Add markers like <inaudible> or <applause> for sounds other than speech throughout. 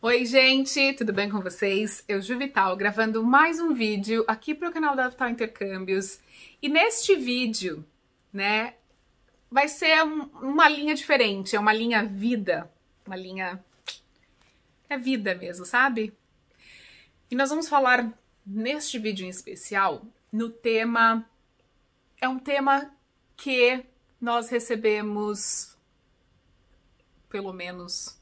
Oi gente, tudo bem com vocês? Eu, Ju Vital, gravando mais um vídeo aqui para o canal da Vital Intercâmbios. E neste vídeo, né, vai ser um, uma linha diferente, é uma linha vida, uma linha... é vida mesmo, sabe? E nós vamos falar neste vídeo em especial no tema... é um tema que nós recebemos, pelo menos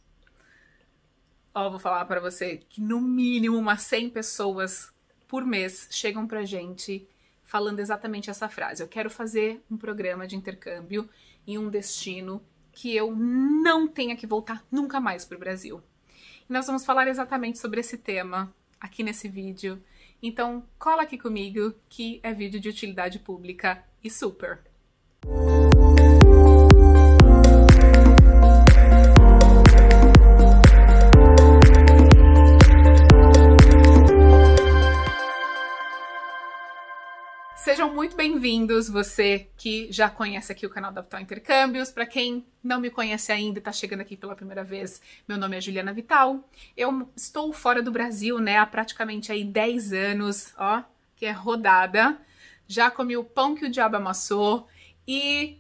Ó, vou falar para você que no mínimo umas 100 pessoas por mês chegam pra gente falando exatamente essa frase. Eu quero fazer um programa de intercâmbio em um destino que eu não tenha que voltar nunca mais para o Brasil. E nós vamos falar exatamente sobre esse tema aqui nesse vídeo. Então, cola aqui comigo que é vídeo de utilidade pública e super. bem-vindos, você que já conhece aqui o canal da Vital Intercâmbios. Para quem não me conhece ainda e está chegando aqui pela primeira vez, meu nome é Juliana Vital. Eu estou fora do Brasil, né, há praticamente aí 10 anos, ó, que é rodada. Já comi o pão que o diabo amassou e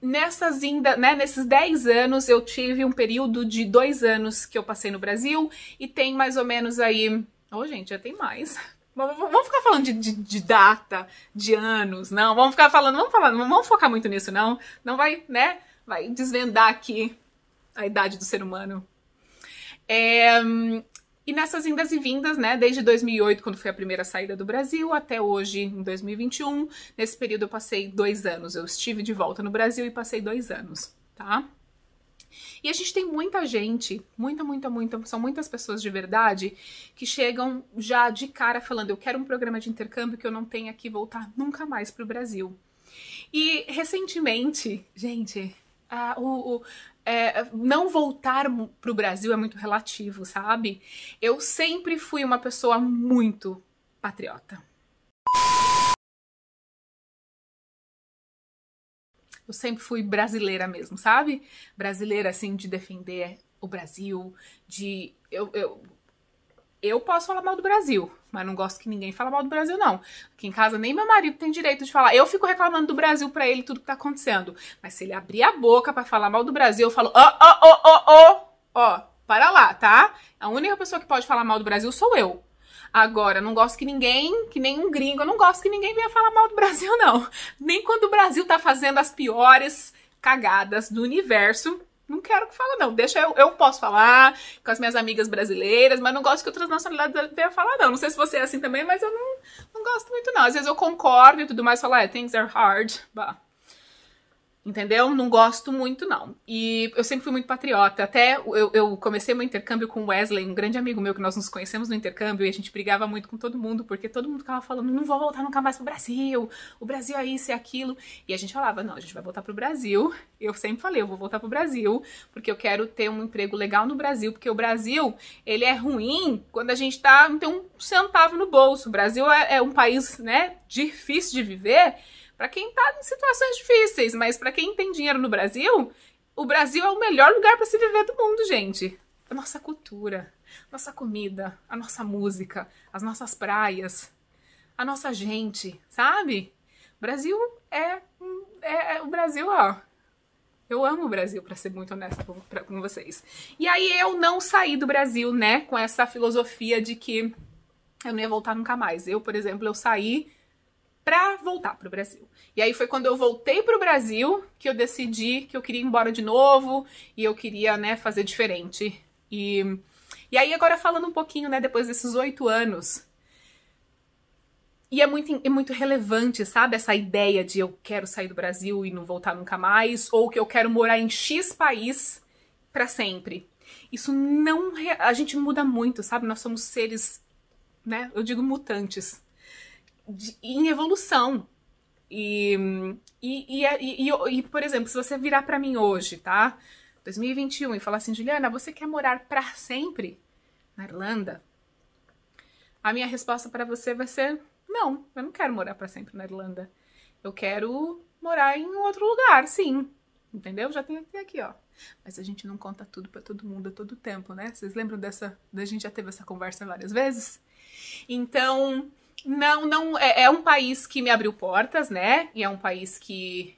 nessas ainda, né, nesses 10 anos eu tive um período de dois anos que eu passei no Brasil e tem mais ou menos aí, ô oh, gente, já tem mais Vamos ficar falando de, de, de, data, de anos, não. Vamos ficar falando, vamos falar, não vamos focar muito nisso, não. Não vai, né? Vai desvendar aqui a idade do ser humano. É, e nessas indas e vindas, né, desde 2008, quando foi a primeira saída do Brasil, até hoje, em 2021, nesse período eu passei dois anos. Eu estive de volta no Brasil e passei dois anos, tá? E a gente tem muita gente, muita, muita, muita, são muitas pessoas de verdade que chegam já de cara falando: eu quero um programa de intercâmbio que eu não tenha que voltar nunca mais para o Brasil. E recentemente, gente, a, o, o é, não voltar para o Brasil é muito relativo, sabe? Eu sempre fui uma pessoa muito patriota. Eu sempre fui brasileira mesmo, sabe? Brasileira, assim, de defender o Brasil, de. Eu, eu, eu posso falar mal do Brasil, mas não gosto que ninguém fale mal do Brasil, não. Aqui em casa nem meu marido tem direito de falar. Eu fico reclamando do Brasil pra ele tudo que tá acontecendo. Mas se ele abrir a boca para falar mal do Brasil, eu falo: ó, ó, ó, ó, ó, ó, para lá, tá? A única pessoa que pode falar mal do Brasil sou eu. Agora, não gosto que ninguém, que nenhum gringo, eu não gosto que ninguém venha falar mal do Brasil, <laughs> não. Nem quando o Brasil tá fazendo as piores cagadas do universo. Não quero que fala, não. Deixa eu, eu posso falar com as minhas amigas brasileiras, mas não gosto que outras nacionalidades venham falar, não. Não sei se você é assim também, mas eu não, não gosto muito, não. Às vezes eu concordo e tudo mais, falar, ah, é things are hard, bah, entendeu? Não gosto muito, não. E eu sempre fui muito patriota. Até eu, eu, comecei meu intercâmbio com o Wesley, um grande amigo meu que nós nos conhecemos no intercâmbio, e a gente brigava muito com todo mundo, porque todo mundo ficava falando, não vou voltar nunca mais pro Brasil, o Brasil é isso e é aquilo. E a gente falava, não, a gente vai voltar pro Brasil. Eu sempre falei, eu vou voltar pro Brasil, porque eu quero ter um emprego legal no Brasil, porque o Brasil, ele é ruim quando a gente tá, não tem um centavo no bolso. O Brasil é, é um país, né, difícil de viver, para quem está em situações difíceis, mas para quem tem dinheiro no Brasil, o Brasil é o melhor lugar para se viver do mundo, gente. A nossa cultura, nossa comida, a nossa música, as nossas praias, a nossa gente, sabe? O Brasil é, é, é o Brasil, ó. Eu amo o Brasil, para ser muito honesta com, pra, com vocês. E aí eu não saí do Brasil, né, com essa filosofia de que eu não ia voltar nunca mais. Eu, por exemplo, eu saí para voltar pro Brasil. E aí foi quando eu voltei pro Brasil que eu decidi que eu queria ir embora de novo e eu queria, né, fazer diferente. E, e aí agora falando um pouquinho, né, depois desses oito anos, e é muito, é muito relevante, sabe? Essa ideia de eu quero sair do Brasil e não voltar nunca mais, ou que eu quero morar em X país para sempre. Isso não. A gente muda muito, sabe? Nós somos seres, né? Eu digo mutantes de, em evolução. E, e, é, e, e, e, por exemplo, se você virar para mim hoje, tá? 2021 e falar assim, Juliana, você quer morar para sempre na Irlanda? A minha resposta para você vai ser: não, eu não quero morar para sempre na Irlanda. Eu quero morar em outro lugar, sim. Entendeu? Já tem aqui, ó. Mas a gente não conta tudo para todo mundo a todo tempo, né? Vocês lembram dessa? A gente já teve essa conversa várias vezes. Então, não, não. É, é, um país que me abriu portas, né? E é um país que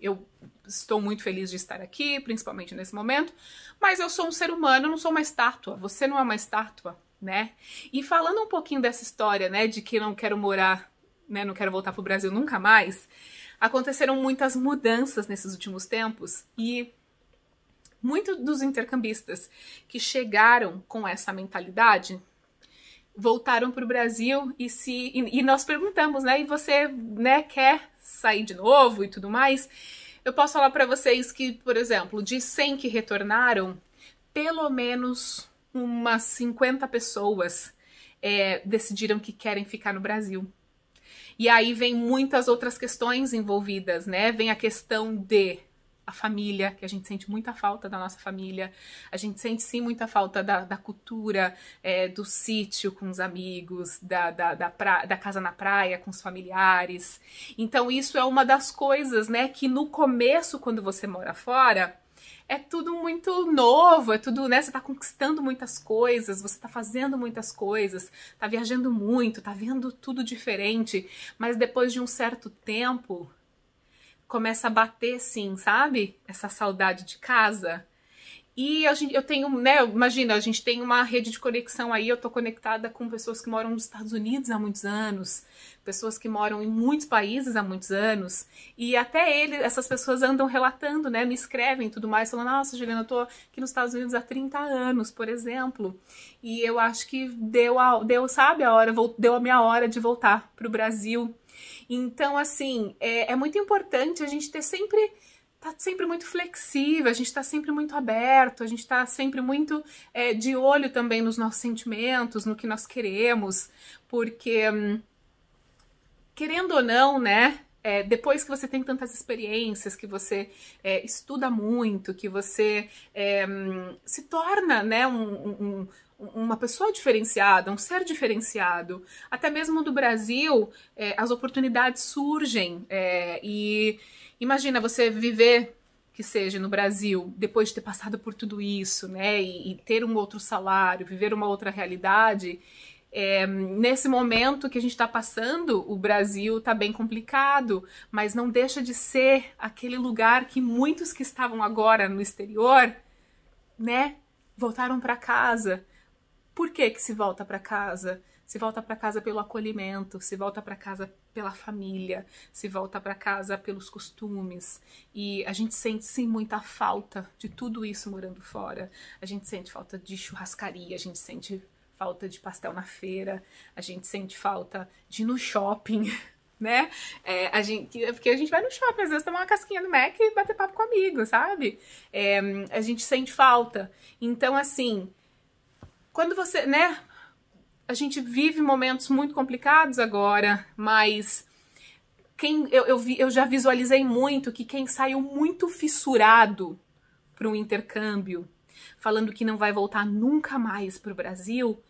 eu estou muito feliz de estar aqui, principalmente nesse momento. Mas eu sou um ser humano, não sou uma estátua. Você não é uma estátua, né? E falando um pouquinho dessa história, né, de que não quero morar, né, não quero voltar pro Brasil nunca mais, aconteceram muitas mudanças nesses últimos tempos e muitos dos intercambistas que chegaram com essa mentalidade voltaram para o Brasil e se e, e, nós perguntamos, né? E você, né, quer sair de novo e tudo mais? Eu posso falar para vocês que, por exemplo, de 100 que retornaram, pelo menos umas 50 pessoas é, decidiram que querem ficar no Brasil. E aí vem muitas outras questões envolvidas, né? Vem a questão de a família, que a gente sente muita falta da nossa família, a gente sente sim muita falta da, da cultura, é, do sítio com os amigos, da, da, da, pra, da, casa na praia com os familiares. Então, isso é uma das coisas, né, que no começo, quando você mora fora, é tudo muito novo, é tudo, né? Você tá conquistando muitas coisas, você tá fazendo muitas coisas, tá viajando muito, tá vendo tudo diferente, mas depois de um certo tempo, começa a bater, assim, sabe? Essa saudade de casa. E a gente, eu tenho, né? Imagina, a gente tem uma rede de conexão aí. Eu tô conectada com pessoas que moram nos Estados Unidos há muitos anos, pessoas que moram em muitos países há muitos anos. E até ele, essas pessoas andam relatando, né? Me escrevem tudo mais, falando: Nossa, Juliana, eu tô aqui nos Estados Unidos há 30 anos, por exemplo. E eu acho que deu, a, deu sabe, a hora, deu a minha hora de voltar pro Brasil então, assim, é, é muito importante a gente ter sempre tá sempre muito flexível, a gente tá sempre muito aberto, a gente tá sempre muito é, de olho também nos nossos sentimentos, no que nós queremos, porque hum, querendo ou não, né? é, depois que você tem tantas experiências, que você é, estuda muito, que você é, se torna né, um, um, uma pessoa diferenciada, um ser diferenciado. Até mesmo do Brasil, é, as oportunidades surgem. É, e imagina você viver que seja no Brasil, depois de ter passado por tudo isso, né, e, e ter um outro salário, viver uma outra realidade, é, nesse momento que a gente está passando, o Brasil está bem complicado, mas não deixa de ser aquele lugar que muitos que estavam agora no exterior, né, voltaram para casa. Por que que se volta para casa? Se volta para casa pelo acolhimento, se volta para casa pela família, se volta para casa pelos costumes. E a gente sente sim muita falta de tudo isso morando fora. A gente sente falta de churrascaria, a gente sente falta de pastel na feira, a gente sente falta de ir no shopping, <laughs> né? É, a gente, porque a gente vai no shopping, às vezes tomar uma casquinha no Mac e bater papo com amigo, sabe? É, a gente sente falta. Então, assim, quando você, né? A gente vive momentos muito complicados agora, mas quem eu, eu, vi, eu já visualizei muito que quem saiu muito fissurado para um intercâmbio falando que não vai voltar nunca mais para o Brasil,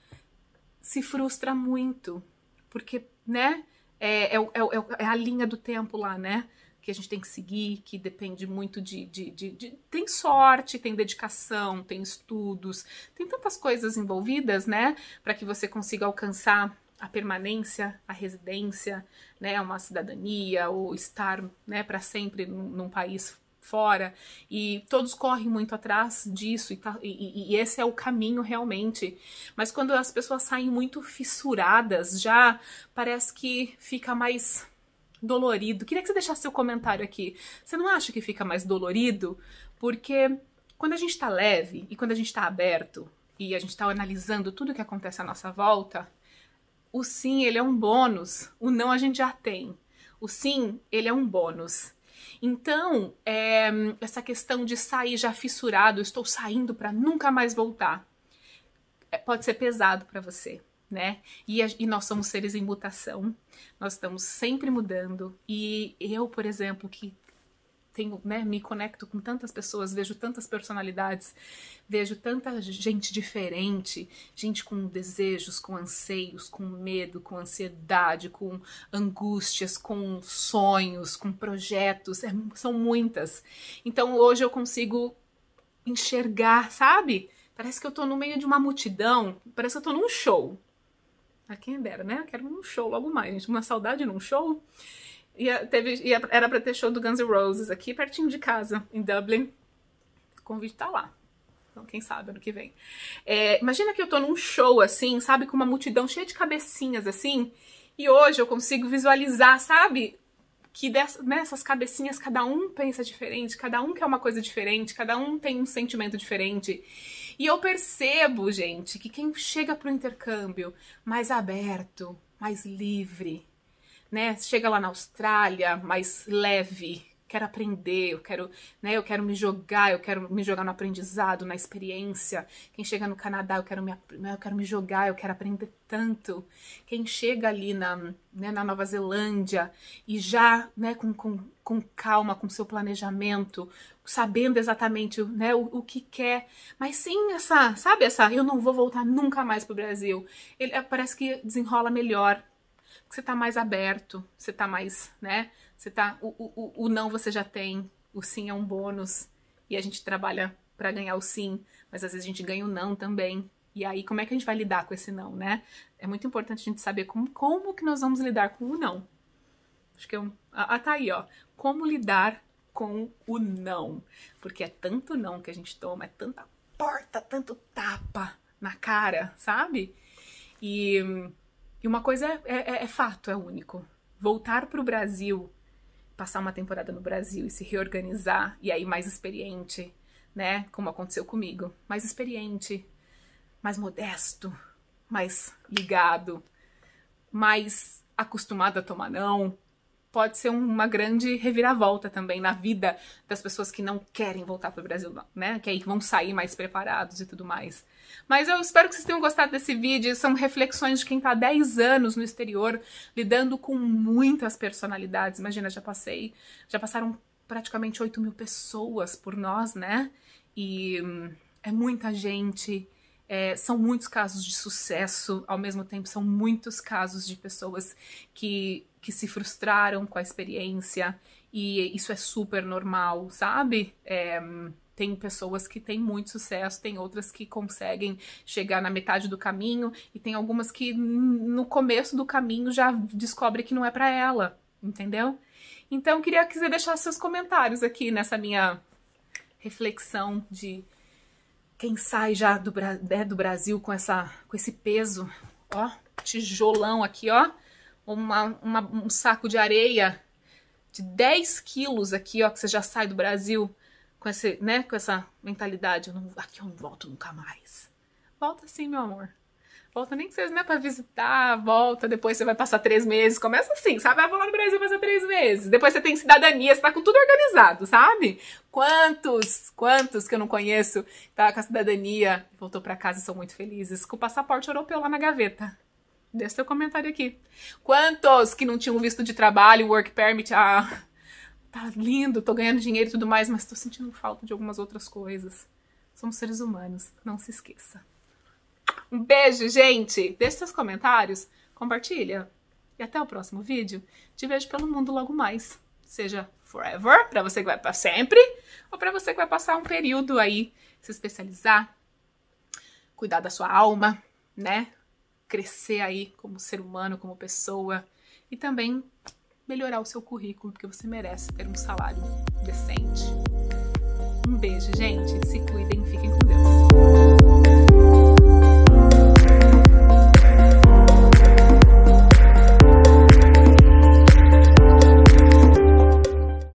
se frustra muito, porque, né, é, é, é, é, é, a linha do tempo lá, né, que a gente tem que seguir, que depende muito de, de, de, de... Tem sorte, tem dedicação, tem estudos, tem tantas coisas envolvidas, né, para que você consiga alcançar a permanência, a residência, né, uma cidadania ou estar, né, para sempre num, num país fora e todos correm muito atrás disso e, tá, e, e, esse é o caminho realmente. Mas quando as pessoas saem muito fissuradas, já parece que fica mais dolorido. Queria que você deixasse seu comentário aqui. Você não acha que fica mais dolorido? Porque quando a gente está leve e quando a gente está aberto e a gente está analisando tudo o que acontece à nossa volta, o sim ele é um bônus, o não a gente já tem. O sim ele é um bônus então, é, essa questão de sair já fissurado, estou saindo para nunca mais voltar, é, pode ser pesado para você, né? E, a, e, nós somos seres em mutação, nós estamos sempre mudando. E eu, por exemplo, que tenho, né, me conecto com tantas pessoas, vejo tantas personalidades, vejo tanta gente diferente, gente com desejos, com anseios, com medo, com ansiedade, com angústias, com sonhos, com projetos, é, são muitas. Então hoje eu consigo enxergar, sabe? Parece que eu tô no meio de uma multidão, parece que eu tô num show. A quem dera, né? Eu quero um show logo mais, gente. Uma saudade num show. Ia, teve, ia, era pra ter show do Guns N' Roses aqui, pertinho de casa, em Dublin. O convite tá lá. Então, quem sabe ano que vem. É, imagina que eu tô num show assim, sabe? Com uma multidão cheia de cabecinhas assim. E hoje eu consigo visualizar, sabe? Que dessas, né, nessas cabecinhas cada um pensa diferente, cada um quer uma coisa diferente, cada um tem um sentimento diferente. E eu percebo, gente, que quem chega pro intercâmbio mais aberto, mais livre, né? Chega lá na Austrália, mais leve, quero aprender, eu quero, né, eu quero me jogar, eu quero me jogar no aprendizado, na experiência. Quem chega no Canadá, eu quero me, né, eu quero me jogar, eu quero aprender tanto. Quem chega ali na, né, na Nova Zelândia e já, né, com, com, com calma, com seu planejamento, sabendo exatamente, né, o, o que quer, mas sem essa, sabe essa, eu não vou voltar nunca mais pro Brasil. Ele eh, parece que desenrola melhor você tá mais aberto, você tá mais, né? Você tá. O, o, o não você já tem, o sim é um bônus. E a gente trabalha para ganhar o sim, mas às vezes a gente ganha o não também. E aí, como é que a gente vai lidar com esse não, né? É muito importante a gente saber como, como que nós vamos lidar com o não. Acho que é um. Ah, tá aí, ó. Como lidar com o não. Porque é tanto não que a gente toma, é tanta porta, tanto tapa na cara, sabe? E hum, e uma coisa é, é, é, é fato, é único. Voltar para o Brasil, passar uma temporada no Brasil e se reorganizar, e aí mais experiente, né? Como aconteceu comigo. Mais experiente, mais modesto, mais ligado, mais acostumado a tomar não, pode ser uma grande reviravolta também na vida das pessoas que não querem voltar para o Brasil, né? Que aí vão sair mais preparados e tudo mais. Mas eu espero que vocês tenham gostado desse vídeo. São reflexões de quem está há 10 anos no exterior, lidando com muitas personalidades. Imagina, já passei, já passaram praticamente 8 mil pessoas por nós, né? E hum, é muita gente é, são muitos casos de sucesso, ao mesmo tempo, são muitos casos de pessoas que, que se frustraram com a experiência, e isso é super normal, sabe? É, tem pessoas que têm muito sucesso, tem outras que conseguem chegar na metade do caminho, e tem algumas que no começo do caminho já descobre que não é para ela, entendeu? Então, queria que você deixasse seus comentários aqui nessa minha reflexão de quem sai já do, né, do Brasil com, essa, com esse peso, ó, tijolão aqui, ó, uma, uma, um saco de areia de 10 quilos aqui, ó, que você já sai do Brasil com, esse, né, com essa mentalidade, eu não, aqui eu não volto nunca mais. Volta sim, meu amor volta nem que seja né, pra visitar, volta, depois você vai passar três meses, começa assim, sabe? Ah, vou lá no Brasil fazer três meses, depois você tem cidadania, você tá com tudo organizado, sabe? Quantos, quantos que eu não conheço tá com a cidadania, voltou para casa e são muito felizes, com o passaporte europeu lá na gaveta. Deixa seu comentário aqui. Quantos que não tinham visto de trabalho, work permit, ah, tá lindo, tô ganhando dinheiro e tudo mais, mas tô sentindo falta de algumas outras coisas. Somos seres humanos, não se esqueça. Um beijo, gente. Deixe seus comentários, compartilha. E até o próximo vídeo. Te vejo pelo mundo logo mais. Seja forever, para você que vai para sempre, ou para você que vai passar um período aí, se especializar, cuidar da sua alma, né? Crescer aí como ser humano, como pessoa e também melhorar o seu currículo, porque você merece ter um salário decente. Um beijo, gente. Se cuidem.